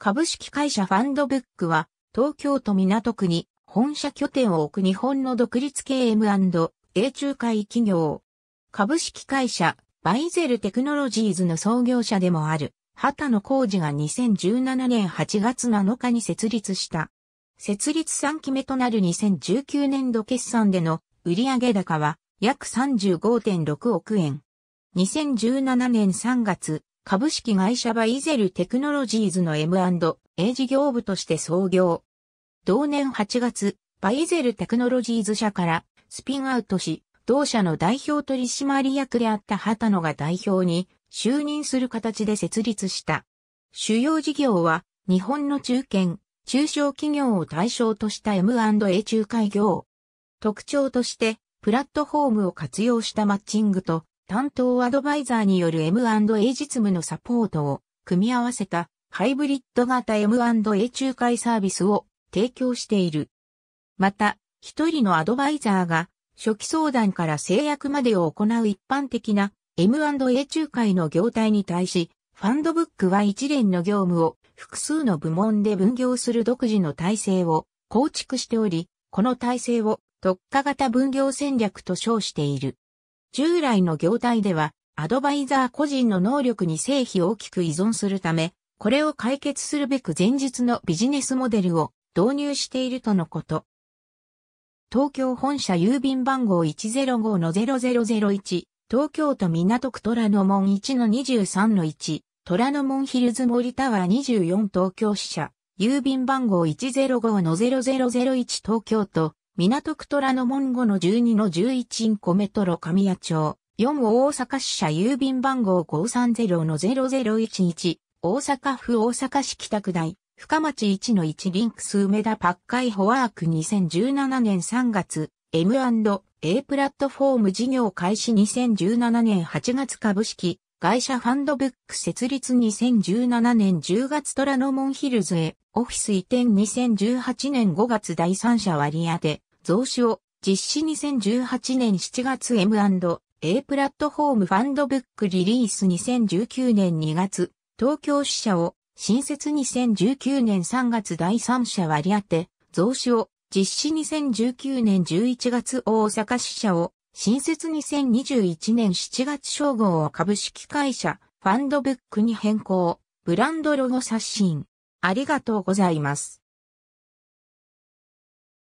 株式会社ファンドブックは、東京都港区に本社拠点を置く日本の独立系 M&A 仲介企業。株式会社バイゼルテクノロジーズの創業者でもある、畑野浩二が2017年8月7日に設立した。設立3期目となる2019年度決算での売上高は約35.6億円。2017年3月、株式会社バイゼルテクノロジーズの M&A 事業部として創業。同年8月、バイゼルテクノロジーズ社からスピンアウトし、同社の代表取締役であった畑野が代表に就任する形で設立した。主要事業は日本の中堅、中小企業を対象とした M&A 仲介業。特徴としてプラットフォームを活用したマッチングと担当アドバイザーによる M&A 実務のサポートを組み合わせたハイブリッド型 M&A 仲介サービスを提供している。また、一人のアドバイザーが初期相談から制約までを行う一般的な M&A 仲介の業態に対し、ファンドブックは一連の業務を複数の部門で分業する独自の体制を構築しており、この体制を特化型分業戦略と称している。従来の業態では、アドバイザー個人の能力に成否を大きく依存するため、これを解決するべく前述のビジネスモデルを導入しているとのこと。東京本社郵便番号105-0001、東京都港区虎ノ門1-23-1、虎ノ門ヒルズ森タワー24東京支社、郵便番号105-0001東京都港区虎ノ門後の12の11インコメトロ神谷町、4大阪支社郵便番号530の0011、大阪府大阪市北区大。深町1の1リンクス梅田パッカイホワーク2017年3月、M&A プラットフォーム事業開始2017年8月株式、会社ファンドブック設立2017年10月虎ノ門ヒルズへ、オフィス移転2018年5月第三者割当、増資を実施2018年7月 M&A プラットフォームファンドブックリリース2019年2月東京支社を新設2019年3月第三社割り当て増資を実施2019年11月大阪支社を新設2021年7月称号を株式会社ファンドブックに変更ブランドロゴ刷新ありがとうございます。